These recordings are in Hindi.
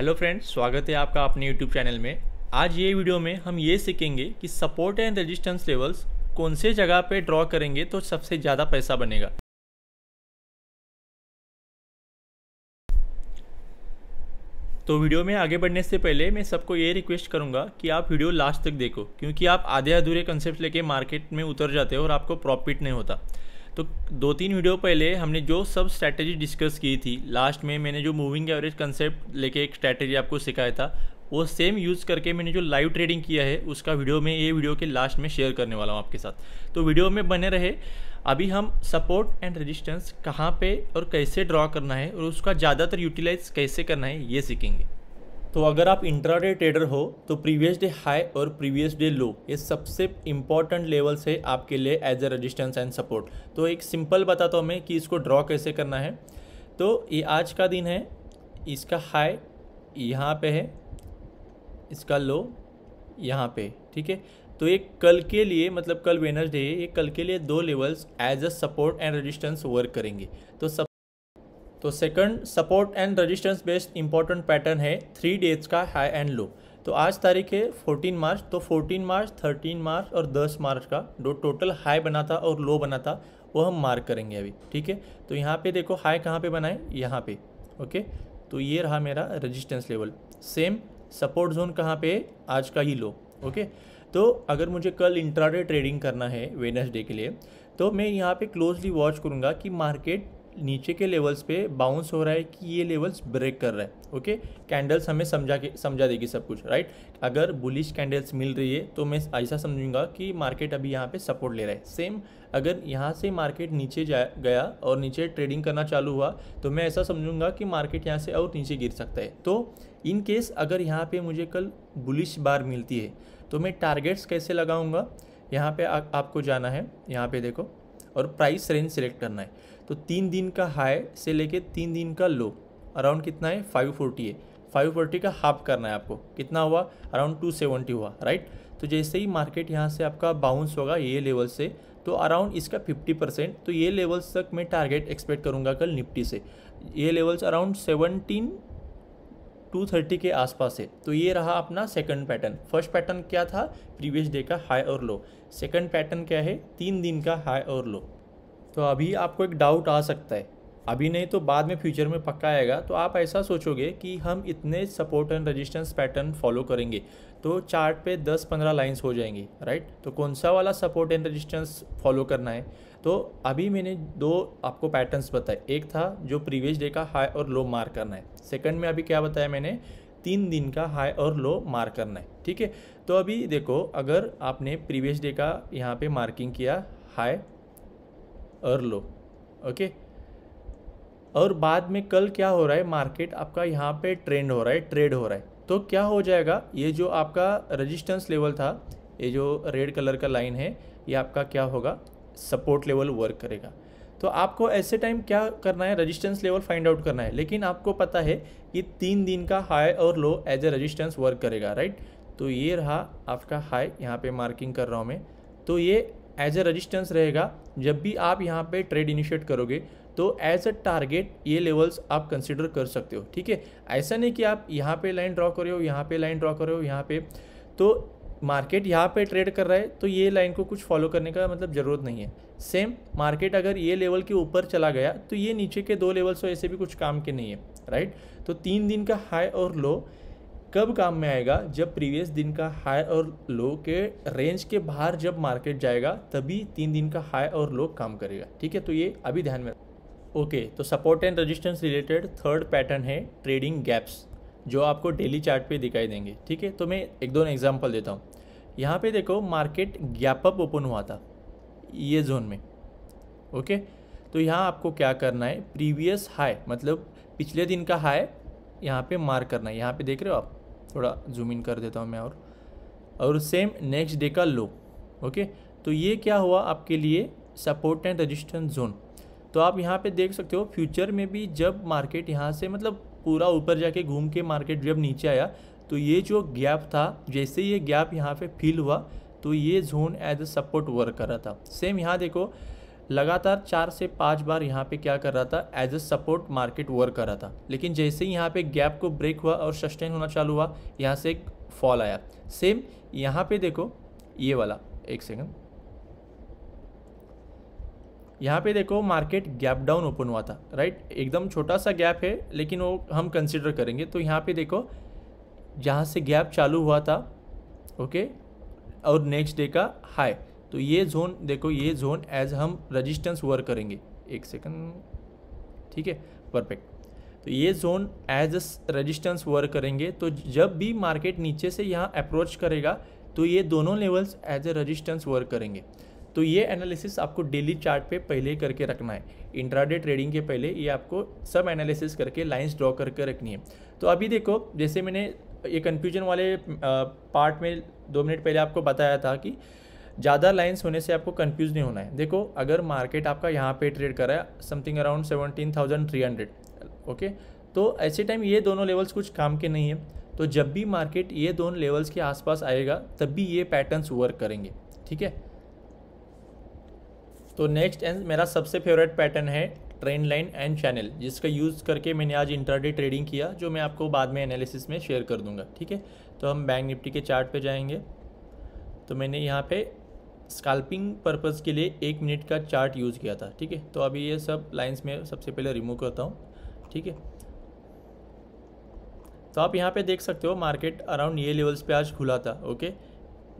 हेलो फ्रेंड्स स्वागत है आपका अपने यूट्यूब चैनल में आज ये वीडियो में हम ये सीखेंगे कि सपोर्ट एंड रेजिस्टेंस लेवल्स कौन से जगह पे ड्रॉ करेंगे तो सबसे ज़्यादा पैसा बनेगा तो वीडियो में आगे बढ़ने से पहले मैं सबको ये रिक्वेस्ट करूँगा कि आप वीडियो लास्ट तक देखो क्योंकि आप आधे अधूरे कंसेप्ट लेके मार्केट में उतर जाते हो और आपको प्रॉफिट नहीं होता तो दो तीन वीडियो पहले हमने जो सब स्ट्रैटेजी डिस्कस की थी लास्ट में मैंने जो मूविंग एवरेज कंसेप्ट लेके एक स्ट्रैटेजी आपको सिखाया था वो सेम यूज़ करके मैंने जो लाइव ट्रेडिंग किया है उसका वीडियो में ये वीडियो के लास्ट में शेयर करने वाला हूँ आपके साथ तो वीडियो में बने रहे अभी हम सपोर्ट एंड रेजिस्टेंस कहाँ पे और कैसे ड्रॉ करना है और उसका ज़्यादातर यूटिलाइज कैसे करना है ये सीखेंगे तो अगर आप इंट्राडे ट्रेडर हो तो प्रीवियस डे हाई और प्रीवियस डे लो ये सबसे इंपॉर्टेंट लेवल्स है आपके लिए as a resistance and support तो एक सिंपल बताता हूँ मैं कि इसको ड्रॉ कैसे करना है तो ये आज का दिन है इसका हाई यहाँ पे है इसका लो यहाँ पे ठीक है तो ये कल के लिए मतलब कल वेनसडे ये कल के लिए दो levels as a support and resistance work करेंगे तो सब तो second support and resistance based important pattern है थ्री डेज का हाई एंड लो तो आज तारीख है फोर्टीन मार्च तो फोर्टीन मार्च थर्टीन मार्च और दस मार्च का जो टोटल हाई बना था और लो बना था वो हम मार्क करेंगे अभी ठीक है तो यहाँ पे देखो हाई कहाँ पे बनाए यहाँ पे ओके तो ये रहा मेरा resistance level same support zone कहाँ पे आज का ही लो ओके तो अगर मुझे कल इंट्राडे ट्रेडिंग करना है वेनसडे के लिए तो मैं यहाँ पे क्लोजली वॉच करूँगा कि मार्केट नीचे के लेवल्स पे बाउंस हो रहा है कि ये लेवल्स ब्रेक कर रहा है ओके कैंडल्स हमें समझा के समझा देगी सब कुछ राइट अगर बुलिश कैंडल्स मिल रही है तो मैं ऐसा समझूंगा कि मार्केट अभी यहाँ पे सपोर्ट ले रहा है सेम अगर यहाँ से मार्केट नीचे जा गया और नीचे ट्रेडिंग करना चालू हुआ तो मैं ऐसा समझूंगा कि मार्केट यहाँ से और नीचे गिर सकता है तो इन केस अगर यहाँ पर मुझे कल बुलिश बार मिलती है तो मैं टारगेट्स कैसे लगाऊँगा यहाँ पर आपको जाना है यहाँ पर देखो और प्राइस रेंज सेलेक्ट करना है तो तीन दिन का हाई से लेके तीन दिन का लो अराउंड कितना है फाइव फोर्टी है फाइव फोर्टी का हाफ करना है आपको कितना हुआ अराउंड टू सेवेंटी हुआ राइट तो जैसे ही मार्केट यहाँ से आपका बाउंस होगा ये लेवल से तो अराउंड इसका फिफ्टी परसेंट तो ये लेवल्स तक मैं टारगेट एक्सपेक्ट करूँगा कल निफ्टी से ये levels around seventeen two thirty के आसपास है तो ये रहा अपना सेकंड पैटर्न फर्स्ट पैटर्न क्या था प्रीवियस डे का हाई और लो सेकंड पैटर्न क्या है तीन दिन का हाई और लो तो अभी आपको एक डाउट आ सकता है अभी नहीं तो बाद में फ्यूचर में पक्का आएगा तो आप ऐसा सोचोगे कि हम इतने support and resistance pattern follow करेंगे तो चार्ट पे 10-15 लाइंस हो जाएंगी राइट तो कौन सा वाला सपोर्ट एंड रेजिस्टेंस फॉलो करना है तो अभी मैंने दो आपको पैटर्न्स बताए एक था जो प्रीवियस डे का हाई और लो मार करना है सेकंड में अभी क्या बताया मैंने तीन दिन का हाई और लो मार करना है ठीक है तो अभी देखो अगर आपने प्रीवियस डे का यहाँ पे मार्किंग किया हाई और लो ओके और बाद में कल क्या हो रहा है मार्केट आपका यहाँ पे ट्रेंड हो रहा है ट्रेड हो रहा है तो क्या हो जाएगा ये जो आपका रेजिस्टेंस लेवल था ये जो रेड कलर का लाइन है ये आपका क्या होगा सपोर्ट लेवल वर्क करेगा तो आपको ऐसे टाइम क्या करना है रेजिस्टेंस लेवल फाइंड आउट करना है लेकिन आपको पता है कि तीन दिन का हाई और low as a resistance work करेगा राइट तो ये रहा आपका हाई यहाँ पे मार्किंग कर रहा हूँ मैं तो ये एज ए रजिस्टेंस रहेगा जब भी आप यहाँ पे ट्रेड इनिशिएट करोगे तो एज अ टारगेट ये लेवल्स आप कंसिडर कर सकते हो ठीक है ऐसा नहीं कि आप यहाँ पे लाइन ड्रॉ कर रहे हो यहाँ पे लाइन ड्रॉ कर रहे हो यहाँ पे तो मार्केट यहाँ पे ट्रेड कर रहा है तो ये लाइन को कुछ फॉलो करने का मतलब ज़रूरत नहीं है सेम मार्केट अगर ये लेवल के ऊपर चला गया तो ये नीचे के दो लेवल्स ऐसे भी कुछ काम के नहीं है राइट तो तीन दिन का हाई और लो कब काम में आएगा जब प्रीवियस दिन का हाई और लो के रेंज के बाहर जब मार्केट जाएगा तभी तीन दिन का हाई और लो काम करेगा ठीक है तो ये अभी ध्यान में ओके तो support and resistance related third pattern है ट्रेडिंग गैप्स जो आपको डेली चार्ट पे दिखाई देंगे ठीक है तो मैं एक दोनों एग्जाम्पल देता हूँ यहाँ पे देखो मार्केट गैप अप ओपन हुआ था ये जोन में ओके तो यहाँ आपको क्या करना है प्रीवियस हाई मतलब पिछले दिन का हाई यहाँ पे मार्क करना है यहाँ पे देख रहे हो आप थोड़ा जूम इन कर देता हूँ मैं और और सेम नेक्स्ट डे का लो ओके तो ये क्या हुआ आपके लिए सपोर्ट एंड रजिस्टेंस जोन तो आप यहाँ पे देख सकते हो फ्यूचर में भी जब मार्केट यहाँ से मतलब पूरा ऊपर जाके घूम के मार्केट जब नीचे आया तो ये जो गैप था जैसे ये गैप यहाँ पे फील हुआ तो ये zone as a support work कर रहा था सेम यहाँ देखो लगातार चार से पाँच बार यहाँ पे क्या कर रहा था as a support market work कर रहा था लेकिन जैसे ही यहाँ पे गैप को ब्रेक हुआ और सस्टेन होना चालू हुआ यहाँ से एक फॉल आया सेम यहाँ पे देखो ये वाला एक सेकंड यहाँ पे देखो मार्केट गैप डाउन ओपन हुआ था राइट एकदम छोटा सा गैप है लेकिन वो हम कंसिडर करेंगे तो यहाँ पे देखो जहाँ से गैप चालू हुआ था ओके और नेक्स्ट डे का हाई तो ये जोन देखो ये जोन एज हम रजिस्टेंस वर्क करेंगे एक सेकंड ठीक है परफेक्ट तो ये जोन एज रजिस्टेंस वर्क करेंगे तो जब भी मार्केट नीचे से यहाँ अप्रोच करेगा तो ये दोनों levels as a resistance work करेंगे तो ये एनालिसिस आपको डेली चार्ट पे पहले करके रखना है इंट्राडे ट्रेडिंग के पहले ये आपको सब एनालिसिस करके लाइंस ड्रॉ करके रखनी है तो अभी देखो जैसे मैंने ये कन्फ्यूजन वाले पार्ट में दो मिनट पहले आपको बताया था कि ज़्यादा लाइन्स होने से आपको कन्फ्यूज़ नहीं होना है देखो अगर मार्केट आपका यहाँ पे ट्रेड कर रहा है something around seventeen thousand three hundred okay तो ऐसे टाइम ये दोनों लेवल्स कुछ काम के नहीं है तो जब भी मार्केट ये दोनों लेवल्स के आसपास आएगा तब भी ये पैटर्न्स वर्क करेंगे ठीक है तो नेक्स्ट एंड मेरा सबसे फेवरेट पैटर्न है ट्रेंड लाइन एंड चैनल जिसका यूज़ करके मैंने आज इंटरडे ट्रेडिंग किया जो मैं आपको बाद में एनालिसिस में शेयर कर दूंगा ठीक है तो हम बैंक निफ्टी के चार्ट पे जाएंगे तो मैंने यहाँ पे स्काल्पिंग पर्पज़ के लिए एक मिनट का चार्ट यूज़ किया था ठीक है तो अभी ये सब लाइंस में सबसे पहले रिमूव करता हूँ ठीक है तो आप यहाँ पे देख सकते हो मार्केट अराउंड ये लेवल्स पे आज खुला था ओके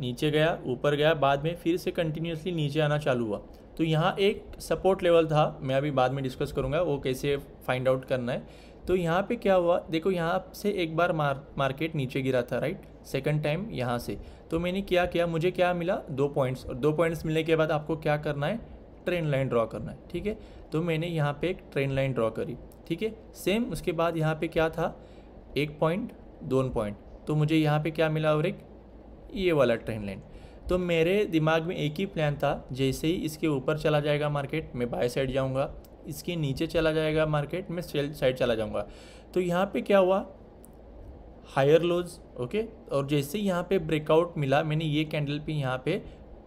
नीचे गया ऊपर गया बाद में फिर से कंटिन्यूसली नीचे आना चालू हुआ तो यहाँ एक सपोर्ट लेवल था मैं अभी बाद में डिस्कस करूँगा वो कैसे फाइंड आउट करना है तो यहाँ पे क्या हुआ देखो यहाँ से एक बार मार, मार्केट नीचे गिरा था राइट सेकेंड टाइम यहाँ से तो मैंने क्या किया मुझे क्या मिला दो पॉइंट्स और दो पॉइंट्स मिलने के बाद आपको क्या करना है ट्रेन लाइन ड्रॉ करना है ठीक है तो मैंने यहाँ पे एक ट्रेन लाइन ड्रॉ करी ठीक है सेम उसके बाद यहाँ पे क्या था एक पॉइंट दोन पॉइंट तो मुझे यहाँ पे क्या मिला और एक ये वाला ट्रेन लाइन तो मेरे दिमाग में एक ही प्लान था जैसे ही इसके ऊपर चला जाएगा मार्केट मैं बाय साइड जाऊँगा इसके नीचे चला जाएगा मार्केट मैं सेल साइड चला जाऊँगा तो यहाँ पर क्या हुआ हायर लोज ओके और जैसे यहाँ पे ब्रेकआउट मिला मैंने ये कैंडल पे यहाँ पे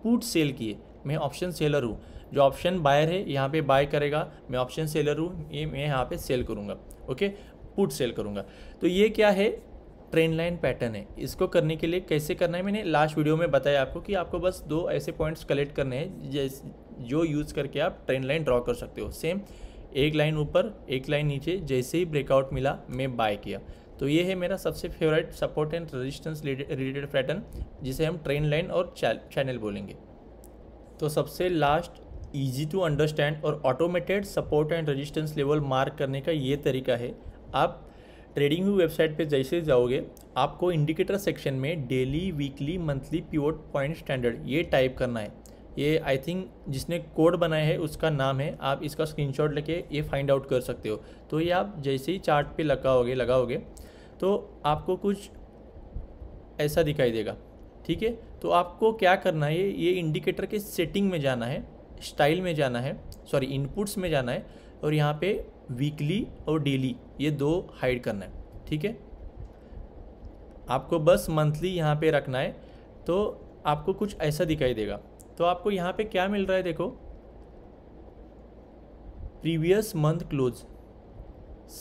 पुट सेल किए मैं ऑप्शन सेलर हूँ जो ऑप्शन बायर है यहाँ पे बाय करेगा मैं ऑप्शन सेलर हूँ ये मैं यहाँ पे सेल करूँगा ओके पुट सेल करूँगा तो ये क्या है ट्रेंड लाइन पैटर्न है इसको करने के लिए कैसे करना है मैंने लास्ट वीडियो में बताया आपको कि आपको बस दो ऐसे पॉइंट्स कलेक्ट करने हैं जो यूज़ करके आप ट्रेंड लाइन ड्रॉ कर सकते हो सेम एक लाइन ऊपर एक लाइन नीचे जैसे ही ब्रेकआउट मिला मैं बाय किया तो ये है मेरा सबसे favourite support and resistance related pattern जिसे हम ट्रेन लाइन और चैनल बोलेंगे तो सबसे लास्ट ईजी टू अंडरस्टैंड और automated support and resistance level mark करने का ये तरीका है आप ट्रेडिंग व्यू वेबसाइट पे जैसे जाओगे आपको इंडिकेटर सेक्शन में daily weekly monthly pivot point standard ये टाइप करना है ये आई थिंक जिसने कोड बनाया है उसका नाम है आप इसका स्क्रीनशॉट लेके ये फाइंड आउट कर सकते हो तो ये आप जैसे ही चार्ट पे लगाओगे लगाओगे तो आपको कुछ ऐसा दिखाई देगा ठीक है तो आपको क्या करना है ये इंडिकेटर के सेटिंग में जाना है स्टाइल में जाना है सॉरी इनपुट्स में जाना है और यहाँ पे वीकली और डेली ये दो हाइड करना है ठीक है आपको बस मंथली यहाँ पे रखना है तो आपको कुछ ऐसा दिखाई देगा तो आपको यहाँ पे क्या मिल रहा है देखो previous month close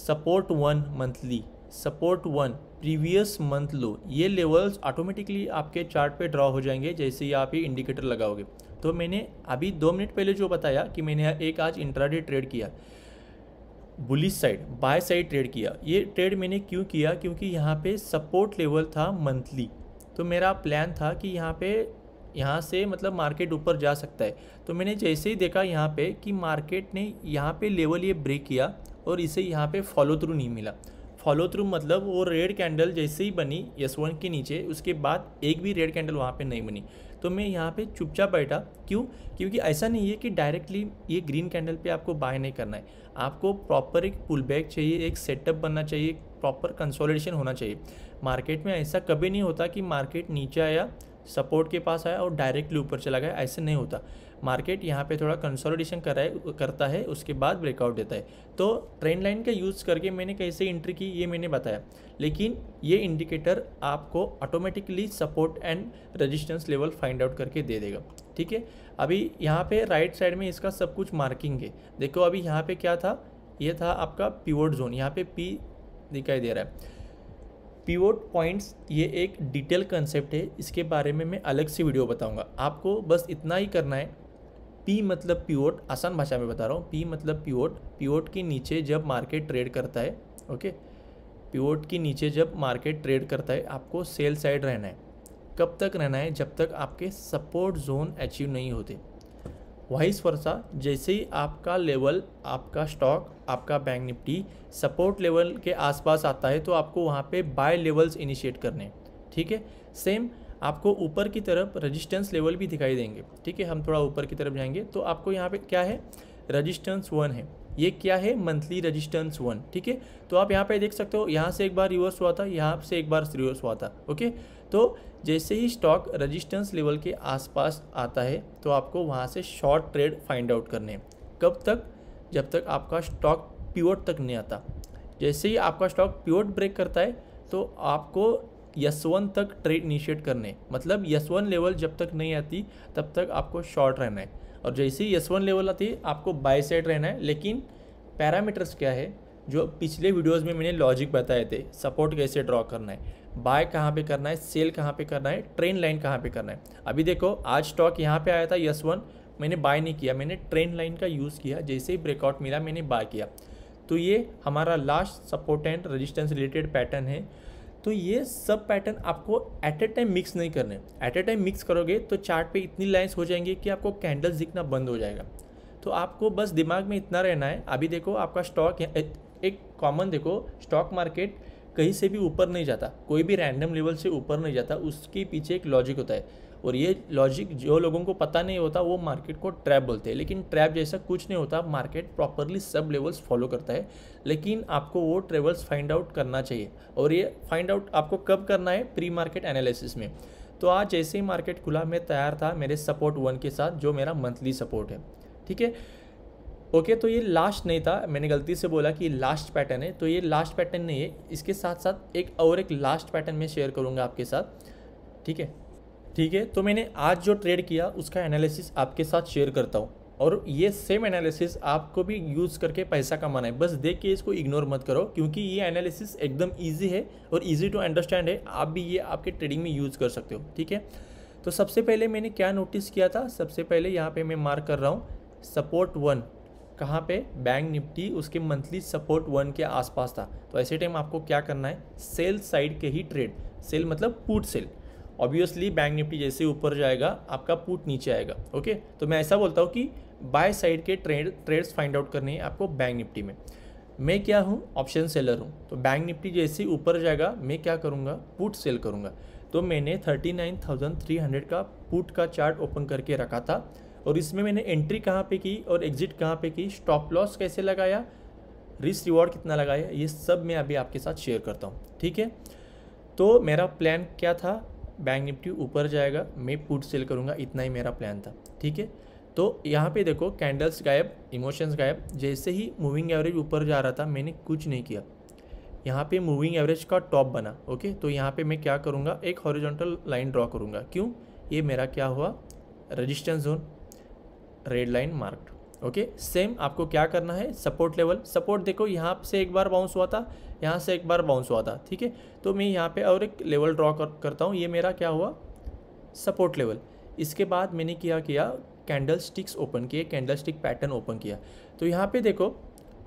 support one monthly support one previous month low ये लेवल्स ऑटोमेटिकली आपके चार्ट पे ड्रॉ हो जाएंगे जैसे ही आप ये इंडिकेटर लगाओगे तो मैंने अभी दो मिनट पहले जो बताया कि मैंने एक आज इंट्राडे ट्रेड किया bullish side buy side trade किया ये ट्रेड मैंने क्यों किया क्योंकि यहाँ पे सपोर्ट लेवल था मंथली तो मेरा प्लान था कि यहाँ पे यहाँ से मतलब मार्केट ऊपर जा सकता है तो मैंने जैसे ही देखा यहाँ पे कि मार्केट ने यहाँ पे लेवल ये ब्रेक किया और इसे यहाँ पे फॉलो थ्रू नहीं मिला फॉलो थ्रू मतलब वो रेड कैंडल जैसे ही बनी यस वन के नीचे उसके बाद एक भी रेड कैंडल वहाँ पे नहीं बनी तो मैं यहाँ पे चुपचाप बैठा क्यों क्योंकि ऐसा नहीं है कि डायरेक्टली ये ग्रीन कैंडल पे आपको बाय नहीं करना है आपको प्रॉपर एक पुल बैक चाहिए एक सेटअप बनना चाहिए प्रॉपर कंसोलिडेशन होना चाहिए मार्केट में ऐसा कभी नहीं होता कि मार्केट नीचे आया सपोर्ट के पास आया और डायरेक्टली ऊपर चला गया ऐसे नहीं होता मार्केट यहाँ पे थोड़ा कंसोलिडेशन कराए करता है उसके बाद ब्रेकआउट देता है तो ट्रेंड लाइन का यूज़ करके मैंने कैसे इंट्री की ये मैंने बताया लेकिन ये इंडिकेटर आपको automatically support and resistance level find out करके दे देगा ठीक है अभी यहाँ पे राइट साइड में इसका सब कुछ मार्किंग है देखो अभी यहाँ पर क्या था ये था आपका पीवोट जोन यहाँ पे पी दिखाई दे रहा है पीवोट पॉइंट्स ये एक डिटेल कंसेप्ट है इसके बारे में मैं अलग से वीडियो बताऊंगा आपको बस इतना ही करना है पी मतलब पीवोट आसान भाषा में बता रहा हूँ पी मतलब पीवोट पीवोट के नीचे जब मार्केट ट्रेड करता है ओके पीवोट के नीचे जब मार्केट ट्रेड करता है आपको सेल साइड रहना है कब तक रहना है जब तक आपके सपोर्ट जोन अचीव नहीं होते वाइस वर्षा जैसे ही आपका लेवल आपका स्टॉक आपका बैंक निफ्टी सपोर्ट लेवल के आसपास आता है तो आपको वहाँ पे बाय लेवल्स इनिशिएट करने ठीक है सेम आपको ऊपर की तरफ रजिस्टेंस लेवल भी दिखाई देंगे ठीक है हम थोड़ा ऊपर की तरफ जाएंगे तो आपको यहाँ पे क्या है रजिस्टेंस वन है ये क्या है मंथली रजिस्टेंस वन ठीक है तो आप यहाँ पे देख सकते हो यहाँ से एक बार रिवर्स हुआ था यहाँ से एक बार रिवर्स हुआ था ओके तो जैसे ही स्टॉक रजिस्टेंस लेवल के आसपास आता है तो आपको वहाँ से शॉर्ट ट्रेड फाइंड आउट करने कब तक जब तक आपका स्टॉक प्योर तक नहीं आता जैसे ही आपका स्टॉक प्योर ब्रेक करता है तो आपको यस वन तक ट्रेड इनिशिएट करने मतलब यस वन लेवल जब तक नहीं आती तब तक आपको शॉर्ट रहना है और जैसे ही एस वन लेवल आती है आपको बाई साइड रहना है लेकिन पैरामीटर्स क्या है जो पिछले वीडियोस में मैंने लॉजिक बताए थे सपोर्ट कैसे ड्रॉ करना है बाय कहाँ पे करना है सेल कहाँ पे करना है ट्रेन लाइन कहाँ पे करना है अभी देखो आज स्टॉक यहाँ पे आया था यस वन मैंने बाय नहीं किया मैंने ट्रेन लाइन का यूज़ किया जैसे ही ब्रेकआउट मिला मैंने बाय किया तो ये हमारा last support and resistance related pattern है तो ये सब पैटर्न आपको एट ए टाइम मिक्स नहीं करने एट ए टाइम मिक्स करोगे तो चार्ट पे इतनी लाइंस हो जाएंगी कि आपको कैंडल्स दिखना बंद हो जाएगा तो आपको बस दिमाग में इतना रहना है अभी देखो आपका स्टॉक एक कॉमन देखो स्टॉक मार्केट कहीं से भी ऊपर नहीं जाता कोई भी रैंडम लेवल से ऊपर नहीं जाता उसके पीछे एक लॉजिक होता है और ये लॉजिक जो लोगों को पता नहीं होता वो मार्केट को ट्रैप बोलते हैं लेकिन ट्रैप जैसा कुछ नहीं होता मार्केट प्रॉपरली सब लेवल्स फॉलो करता है लेकिन आपको वो ट्रेवल्स फाइंड आउट करना चाहिए और ये फाइंड आउट आपको कब करना है प्री मार्केट एनालिसिस में तो आज जैसे ही मार्केट खुला मैं तैयार था मेरे सपोर्ट वन के साथ जो मेरा मंथली सपोर्ट है ठीक है ओके तो ये लास्ट नहीं था मैंने गलती से बोला कि लास्ट पैटर्न है तो ये लास्ट पैटर्न नहीं है इसके साथ साथ एक और एक लास्ट पैटर्न मैं शेयर करूँगा आपके साथ ठीक है ठीक है तो मैंने आज जो ट्रेड किया उसका एनालिसिस आपके साथ शेयर करता हूँ और ये सेम एनालिसिस आपको भी यूज़ करके पैसा कमाना है बस देख के इसको इग्नोर मत करो क्योंकि ये एनालिसिस एकदम ईजी है और इजी टू अंडरस्टैंड है आप भी ये आपके ट्रेडिंग में यूज़ कर सकते हो ठीक है तो सबसे पहले मैंने क्या नोटिस किया था सबसे पहले यहाँ पे मैं मार्क कर रहा हूँ सपोर्ट वन कहाँ पे बैंक निफ्टी उसके मंथली सपोर्ट वन के आसपास था तो ऐसे टाइम आपको क्या करना है सेल साइड के ही ट्रेड सेल मतलब put sell obviously Bank Nifty जैसे ऊपर जाएगा आपका पुट नीचे आएगा ओके तो मैं ऐसा बोलता हूँ कि बाय साइड के ट्रेड ट्रेड्स फाइंड आउट करने हैं आपको बैंक निफ्टी में मैं क्या हूँ ऑप्शन सेलर हूँ तो बैंक निफ्टी जैसे ऊपर जाएगा मैं क्या करूँगा पुट सेल करूँगा तो मैंने 39,300 का पुट का चार्ट ओपन करके रखा था और इसमें मैंने एंट्री कहाँ पे की और एग्जिट कहाँ पे की स्टॉप लॉस कैसे लगाया रिस्क रिवॉर्ड कितना लगाया ये सब मैं अभी आपके साथ शेयर करता हूँ ठीक है तो मेरा प्लान क्या था बैंक निफ्टी ऊपर जाएगा मैं पुट सेल करूँगा इतना ही मेरा प्लान था ठीक है तो यहाँ पे देखो कैंडल्स गायब इमोशंस गायब जैसे ही मूविंग एवरेज ऊपर जा रहा था मैंने कुछ नहीं किया यहाँ पे मूविंग एवरेज का टॉप बना ओके तो यहाँ पे मैं क्या करूँगा एक हॉरिजॉन्टल लाइन ड्रॉ करूँगा क्यों ये मेरा क्या हुआ resistance zone red line marked okay same आपको क्या करना है सपोर्ट लेवल सपोर्ट देखो यहाँ से एक बार बाउंस हुआ था यहाँ से एक बार बाउंस हुआ था ठीक है तो मैं यहाँ पे और एक लेवल ड्रॉ कर, करता हूँ ये मेरा क्या हुआ सपोर्ट लेवल इसके बाद मैंने क्या किया कैंडल स्टिक्स ओपन किए कैंडल स्टिक पैटर्न ओपन किया तो यहाँ पे देखो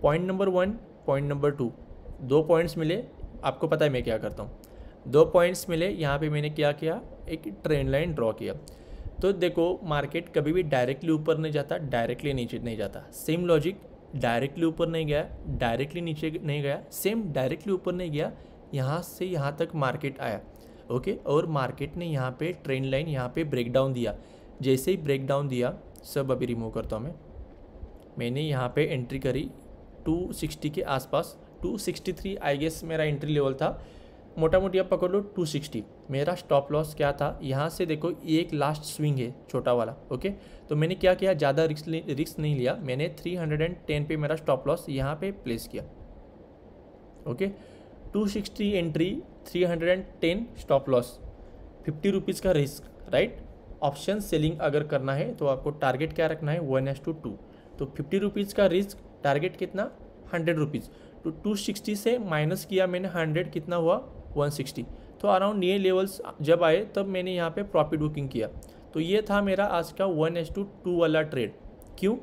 point number one point number two दो पॉइंट्स मिले आपको पता है मैं क्या करता हूँ दो पॉइंट्स मिले यहाँ पे मैंने क्या किया एक ट्रेंड लाइन ड्रॉ किया तो देखो मार्केट कभी भी डायरेक्टली ऊपर नहीं जाता डायरेक्टली नीचे नहीं जाता सेम लॉजिक डायरेक्टली ऊपर नहीं गया डायरेक्टली नीचे नहीं गया सेम डायरेक्टली ऊपर नहीं गया यहाँ से यहाँ तक मार्केट आया ओके और मार्केट ने यहाँ पे ट्रेंड लाइन यहाँ पे ब्रेकडाउन दिया जैसे ही ब्रेकडाउन दिया सब अभी रिमूव करता हूँ मैं मैंने यहाँ पे एंट्री करी 260 के आसपास 263 आई गेस मेरा एंट्री लेवल था मोटा मोटी आप पकड़ लो 260 मेरा स्टॉप लॉस क्या था यहाँ से देखो एक लास्ट स्विंग है छोटा वाला ओके तो मैंने क्या किया ज़्यादा रिक्स रिक्स नहीं लिया मैंने 310 पे मेरा स्टॉप लॉस यहाँ पे प्लेस किया okay 260 entry 310 stop loss fifty rupees का रिस्क राइट ऑप्शन सेलिंग अगर करना है तो आपको टारगेट क्या रखना है वन एस टू टू तो फिफ्टी रुपीज़ का रिस्क टारगेट कितना हंड्रेड रुपीज़ तो टू सिक्सटी से माइनस किया मैंने हंड्रेड कितना हुआ वन सिक्सटी तो अराउंड ये लेवल्स जब आए तब मैंने यहाँ पे प्रॉफिट बुकिंग किया तो ये था मेरा आज का वन एस टू टू वाला ट्रेड क्यों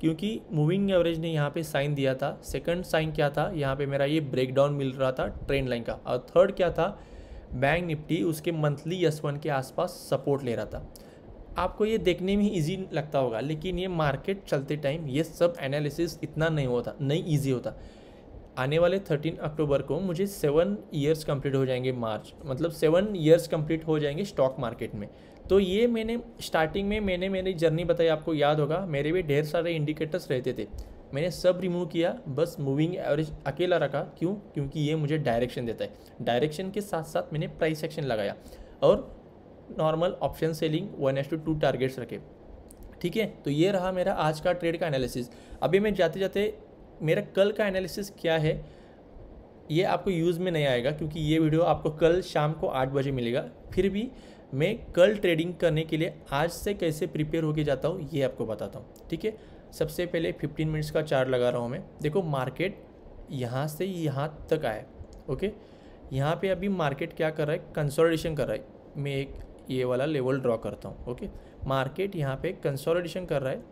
क्योंकि मूविंग एवरेज ने यहाँ पे साइन दिया था सेकंड साइन क्या था यहाँ पे मेरा ये ब्रेकडाउन मिल रहा था ट्रेंड लाइन का और थर्ड क्या था बैंक निफ्टी उसके मंथली यस वन के आसपास सपोर्ट ले रहा था आपको ये देखने में इजी लगता होगा लेकिन ये मार्केट चलते टाइम ये सब एनालिसिस इतना नहीं होता नहीं ईजी होता आने वाले थर्टीन अक्टूबर को मुझे सेवन ईयर्स कंप्लीट हो जाएंगे मार्च मतलब सेवन ईयर्स कंप्लीट हो जाएंगे स्टॉक मार्केट में तो ये मैंने स्टार्टिंग में मैंने मेरी जर्नी बताई आपको याद होगा मेरे भी ढेर सारे इंडिकेटर्स रहते थे मैंने सब रिमूव किया बस मूविंग एवरेज अकेला रखा क्यों क्योंकि ये मुझे डायरेक्शन देता है डायरेक्शन के साथ साथ मैंने प्राइस एक्शन लगाया और normal option selling one is to two targets रखे ठीक है तो ये रहा मेरा आज का ट्रेड का एनालिसिस अभी मैं जाते जाते मेरा कल का एनालिसिस क्या है ये आपको यूज़ में नहीं आएगा क्योंकि ये वीडियो आपको कल शाम को आठ बजे मिलेगा फिर भी मैं कल ट्रेडिंग करने के लिए आज से कैसे प्रिपेयर होके जाता हूँ ये आपको बताता हूँ ठीक है सबसे पहले 15 मिनट्स का चार्ट लगा रहा हूँ मैं देखो मार्केट यहाँ से यहाँ तक आए ओके यहाँ पे अभी मार्केट क्या कर रहा है कंसोलिडेशन कर रहा है मैं एक ये वाला लेवल ड्रॉ करता हूँ ओके मार्केट यहाँ पे कंसोलिडेशन कर रहा है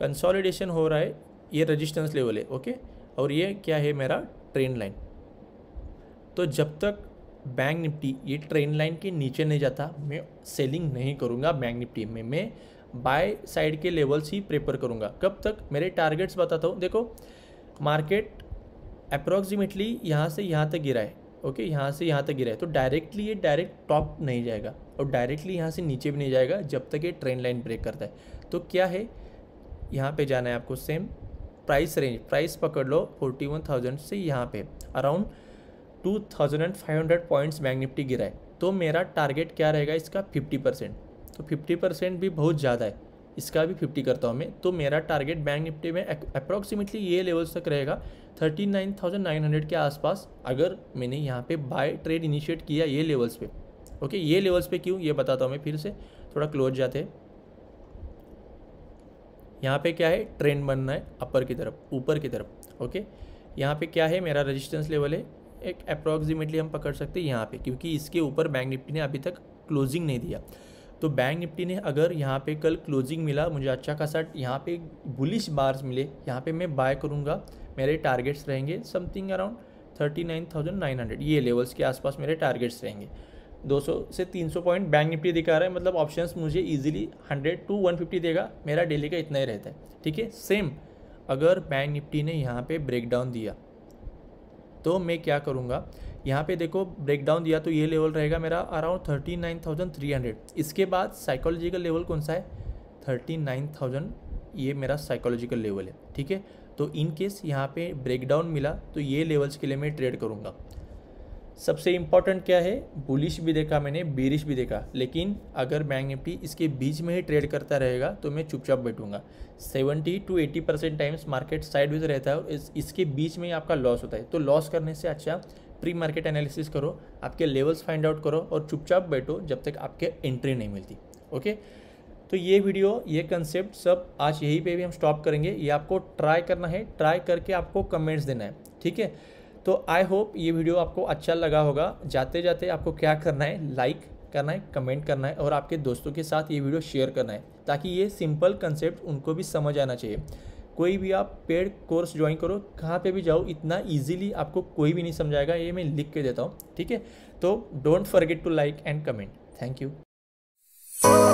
कंसोलिडेशन हो रहा है ये रजिस्टेंस लेवल है ओके और ये क्या है मेरा ट्रेन लाइन तो जब तक बैंक निफ्टी ये ट्रेन लाइन के नीचे नहीं जाता मैं सेलिंग नहीं करूँगा बैंक निफ्टी में मैं बाय साइड के लेवल्स ही प्रेपर करूँगा कब तक मेरे टारगेट्स बताता हूँ देखो मार्केट अप्रॉक्सीमेटली यहाँ से यहाँ तक गिरा है ओके यहाँ से यहाँ तक गिरा है तो डायरेक्टली ये डायरेक्ट टॉप नहीं जाएगा और डायरेक्टली यहाँ से नीचे भी नहीं जाएगा जब तक ये ट्रेन लाइन ब्रेक करता है तो क्या है यहाँ पे जाना है आपको सेम प्राइस रेंज प्राइस पकड़ लो फोर्टी वन थाउजेंड से यहाँ पे around two thousand and five hundred points Bank Nifty गिरा है तो मेरा टारगेट क्या रहेगा इसका फिफ्टी परसेंट तो फिफ्टी परसेंट भी बहुत ज़्यादा है इसका भी फिफ्टी करता हूँ मैं तो मेरा टारगेट बैंक निफ्टी में अप्रॉक्सीमेटली ये लेवल्स तक रहेगा thirty nine thousand nine hundred के आसपास अगर मैंने यहाँ पे बाय ट्रेड इनिशिएट किया ये लेवल्स पे ओके ये लेवल्स पे क्यों ये बताता हूँ मैं फिर से थोड़ा क्लोज जाते हैं यहाँ पे क्या है ट्रेंड बनना है अपर की तरफ ऊपर की तरफ ओके यहाँ पे क्या है मेरा रेजिस्टेंस लेवल है एक अप्रॉक्सीमेटली हम पकड़ सकते हैं यहाँ पे क्योंकि इसके ऊपर बैंक निफ्टी ने अभी तक क्लोजिंग नहीं दिया तो बैंक निफ्टी ने अगर यहाँ पे कल क्लोजिंग मिला मुझे अच्छा खासा यहाँ पे बुलिश बार्स मिले यहाँ पे मैं बाय करूँगा मेरे टारगेट्स रहेंगे something around thirty nine thousand nine hundred ये लेवल्स के आसपास मेरे टारगेट्स रहेंगे 200 से 300 पॉइंट बैंक निफ्टी दिखा रहा है मतलब ऑप्शंस मुझे इजीली 100 टू 150 देगा मेरा डेली का इतना ही रहता है ठीक है सेम अगर बैंक निफ्टी ने यहाँ पे ब्रेकडाउन दिया तो मैं क्या करूँगा यहाँ पे देखो ब्रेकडाउन दिया तो ये लेवल रहेगा मेरा around thirty nine thousand three hundred इसके बाद साइकोलॉजिकल लेवल कौन सा है थर्टी नाइन थाउजेंड ये मेरा साइकोलॉजिकल लेवल है ठीक है तो इन केस यहाँ पे ब्रेकडाउन मिला तो ये लेवल्स के लिए मैं ट्रेड करूँगा सबसे इम्पॉर्टेंट क्या है बुलिश भी देखा मैंने बेरिश भी देखा लेकिन अगर बैंक निफ्टी इसके बीच में ही ट्रेड करता रहेगा तो मैं चुपचाप बैठूंगा 70 to 80 percent times market sideways रहता है और इस, इसके बीच में ही आपका लॉस होता है तो लॉस करने से अच्छा प्री मार्केट एनालिसिस करो आपके लेवल्स फाइंड आउट करो और चुपचाप बैठो जब तक आपके एंट्री नहीं मिलती ओके तो ये वीडियो ये कंसेप्ट सब आज यहीं पर भी हम स्टॉप करेंगे ये आपको ट्राई करना है ट्राई करके आपको कमेंट्स देना है ठीक है तो आई होप ये वीडियो आपको अच्छा लगा होगा जाते जाते आपको क्या करना है लाइक करना है कमेंट करना है और आपके दोस्तों के साथ ये वीडियो शेयर करना है ताकि ये सिंपल कंसेप्ट उनको भी समझ आना चाहिए कोई भी आप पेड कोर्स ज्वाइन करो कहाँ पे भी जाओ इतना इजीली आपको कोई भी नहीं समझाएगा ये मैं लिख के देता हूँ ठीक है तो don't forget to like and comment thank you